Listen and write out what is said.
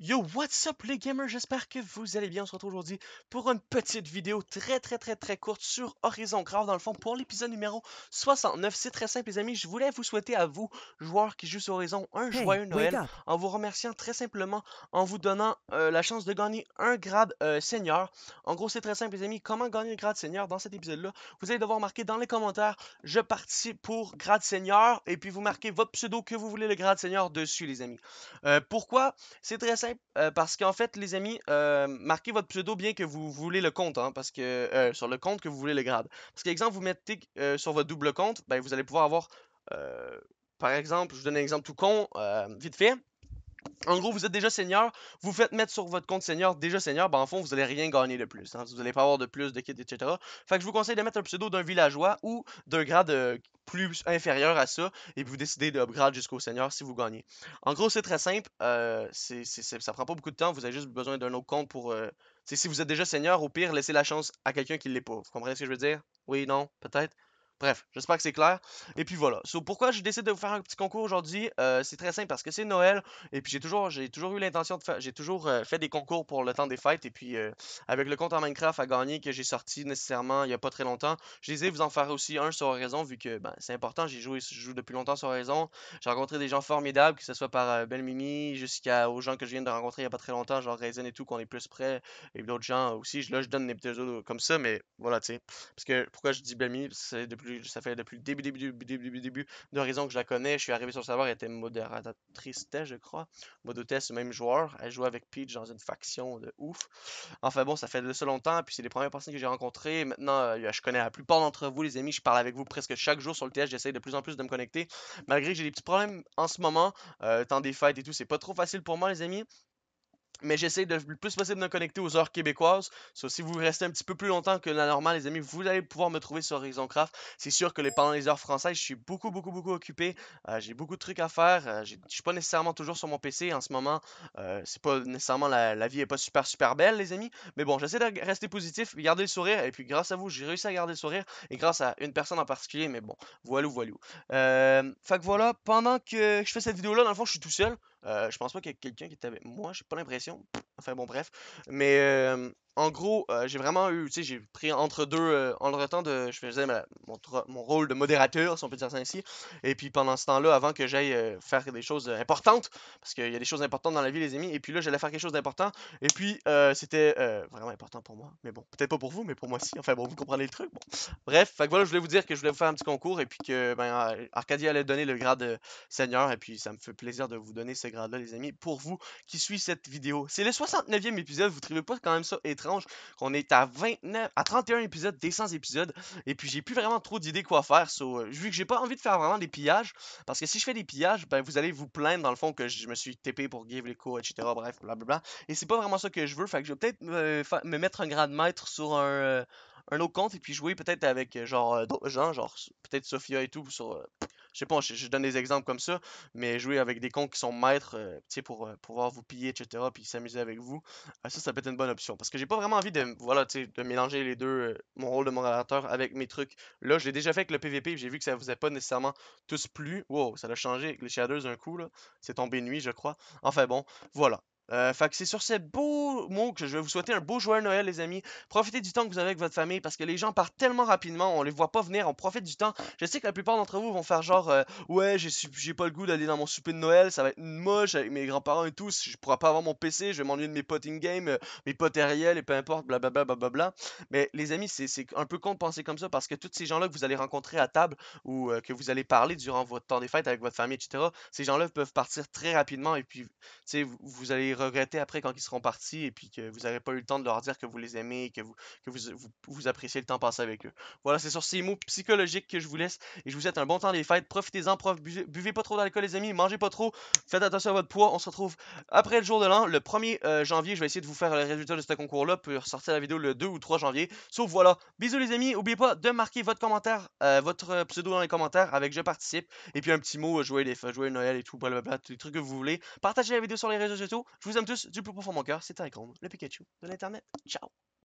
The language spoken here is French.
Yo, what's up les gamers? J'espère que vous allez bien. On se retrouve aujourd'hui pour une petite vidéo très très très très courte sur Horizon Grave dans le fond pour l'épisode numéro 69. C'est très simple les amis, je voulais vous souhaiter à vous, joueurs qui jouent sur Horizon, un joyeux Noël en vous remerciant très simplement en vous donnant euh, la chance de gagner un grade euh, senior. En gros c'est très simple les amis, comment gagner le grade senior dans cet épisode-là? Vous allez devoir marquer dans les commentaires, je participe pour grade senior et puis vous marquez votre pseudo que vous voulez le grade senior dessus les amis. Euh, pourquoi? C'est très simple euh, parce qu'en fait, les amis, euh, marquez votre pseudo bien que vous voulez le compte, hein, parce que euh, sur le compte que vous voulez le grade. Parce qu'exemple, vous mettez sur votre double compte, ben, vous allez pouvoir avoir, par exemple, je vous donne un exemple tout con, vite fait, en gros, vous êtes déjà seigneur, vous faites mettre sur votre compte seigneur déjà seigneur, ben en fond, vous n'allez rien gagner de plus. Hein. vous n'allez pas avoir de plus de kits, etc. Fait que je vous conseille de mettre un pseudo d'un villageois ou d'un grade euh, plus inférieur à ça, et vous décidez d'upgrade jusqu'au seigneur si vous gagnez. En gros, c'est très euh, simple, ça prend pas beaucoup de temps, vous avez juste besoin d'un autre compte pour... Euh, si vous êtes déjà seigneur au pire, laissez la chance à quelqu'un qui l'est pas. Vous comprenez ce que je veux dire? Oui, non, peut-être Bref, j'espère que c'est clair. Et puis voilà. pourquoi je décide de vous faire un petit concours aujourd'hui euh, C'est très simple parce que c'est Noël. Et puis j'ai toujours, toujours eu l'intention de faire. J'ai toujours euh, fait des concours pour le temps des fêtes. Et puis euh, avec le compte en Minecraft à gagner que j'ai sorti nécessairement il n'y a pas très longtemps, je disais vous en faire aussi un sur Horizon vu que ben, c'est important. J'ai joué je joue depuis longtemps sur Horizon. J'ai rencontré des gens formidables, que ce soit par Belmimi jusqu'aux gens que je viens de rencontrer il n'y a pas très longtemps, genre Raisin et tout, qu'on est plus près. Et d'autres gens aussi. Là, je donne des petits comme ça, mais voilà, tu sais. Parce que pourquoi je dis Belmimi C'est de ça fait depuis le début, début, début, début, que je la connais. Je suis arrivé sur le serveur, elle était modératrice, je crois. Modotesse, même joueur. Elle jouait avec Peach dans une faction de ouf. Enfin bon, ça fait de ça longtemps, puis c'est les premières personnes que j'ai rencontrées. Maintenant, euh, je connais la plupart d'entre vous, les amis. Je parle avec vous presque chaque jour sur le TH. J'essaie de plus en plus de me connecter. Malgré que j'ai des petits problèmes en ce moment, tant euh, temps des fights et tout, c'est pas trop facile pour moi, les amis. Mais j'essaie de le plus possible de me connecter aux heures québécoises. si vous restez un petit peu plus longtemps que la normale, les amis, vous allez pouvoir me trouver sur Horizon Craft. C'est sûr que pendant les heures françaises, je suis beaucoup, beaucoup, beaucoup occupé. Euh, j'ai beaucoup de trucs à faire. Euh, je je suis pas nécessairement toujours sur mon PC en ce moment. Euh, c'est pas nécessairement la, vie est pas super, super belle, les amis. Mais bon, j'essaie de rester positif, garder le sourire. Et puis, grâce à vous, j'ai réussi à garder le sourire. Et grâce à une personne en particulier. Mais bon, voilà, voilà. Euh, que voilà, pendant que je fais cette vidéo-là, dans le fond, je suis tout seul. Euh, je pense pas qu'il y ait quelqu'un qui était avec moi, j'ai pas l'impression. Enfin bon, bref. Mais en gros, euh, j'ai vraiment eu, tu sais, j'ai pris entre deux, En euh, entre temps de, je faisais mon, rôle de modérateur, si on peut dire ça ainsi, et puis pendant ce temps-là, avant que j'aille euh, faire des choses importantes, parce qu'il y a des choses importantes dans la vie, les amis, et puis là, j'allais faire quelque chose d'important, et puis c'était vraiment important pour moi, mais bon, peut-être pas pour vous, mais pour moi si, enfin bon, vous comprenez le truc, Bref, fait voilà, je voulais vous dire que je voulais vous faire un petit concours, et puis que, ben, Arcadia allait donner le grade de seigneur, et puis ça me fait plaisir de vous donner ce grade-là, les amis, pour vous qui suivez cette vidéo. C'est le 69e épisode, vous trouvez pas quand même ça étrange on qu'on est à 29, à 31 épisodes des 100 épisodes. Et puis j'ai plus vraiment trop d'idées quoi faire. So, euh, vu que j'ai pas envie de faire vraiment des pillages, parce que si je fais des pillages, ben vous allez vous plaindre dans le fond que je me suis TP pour give les etc. Bref, blablabla. Et c'est pas vraiment ça que je veux. Fait que je vais peut-être me, mettre un grade maître sur euh, un. autre compte et puis jouer peut-être avec euh, genre d'autres gens, genre peut-être Sophia et tout sur je sais pas, je, donne des exemples comme ça, mais jouer avec des cons qui sont maîtres, euh, tu sais, pour euh, pouvoir vous piller, etc., puis s'amuser avec vous, euh, ça, ça peut être une bonne option. Parce que j'ai pas vraiment envie de, voilà, tu sais, de mélanger les deux, mon rôle de modérateur avec mes trucs. Là, je l'ai déjà fait avec le PVP, j'ai vu que ça vous a pas nécessairement tous plu. Wow, ça l'a changé avec les Shadows d'un coup, là. C'est tombé nuit, je crois. Enfin bon, voilà. Euh, fait que c'est sur ces beaux mots que je vais vous souhaiter un beau joyeux Noël, les amis. Profitez du temps que vous avez avec votre famille parce que les gens partent tellement rapidement, on les voit pas venir, on profite du temps. Je sais que la plupart d'entre vous vont faire genre euh, Ouais, j'ai pas le goût d'aller dans mon souper de Noël, ça va être moche avec mes grands-parents et tout, je pourrai pas avoir mon PC, je vais m'ennuyer de mes potes in-game, euh, mes potes et peu importe, blablabla. Bla, bla, bla, Mais les amis, c'est un peu con de penser comme ça parce que tous ces gens-là que vous allez rencontrer à table ou euh, que vous allez parler durant votre temps des fêtes avec votre famille, etc., ces gens-là peuvent partir très rapidement et puis, tu sais, vous allez regretter après quand ils seront partis et puis que vous n'avez pas eu le temps de leur dire que vous les aimez et que vous, que vous, appréciez le temps passé avec eux. Voilà, c'est sur ces mots psychologiques que je vous laisse et je vous souhaite un bon temps des fêtes. Profitez-en, prof, buvez, pas trop d'alcool, les amis, mangez pas trop, faites attention à votre poids. On se retrouve après le jour de l'an, le 1er euh, janvier. Je vais essayer de vous faire le résultat de ce concours-là pour sortir la vidéo le 2 ou 3 janvier. Sauf voilà, bisous les amis, n'oubliez pas de marquer votre commentaire, euh, votre euh, pseudo dans les commentaires avec je participe et puis un petit mot, euh, jouer les fêtes, jouer Noël et tout, blablabla, tous les trucs que vous voulez. Partagez la vidéo sur les réseaux sociaux. Je vous je vous aime tous du plus profond mon cœur. C'était Grande, le Pikachu de l'Internet. Ciao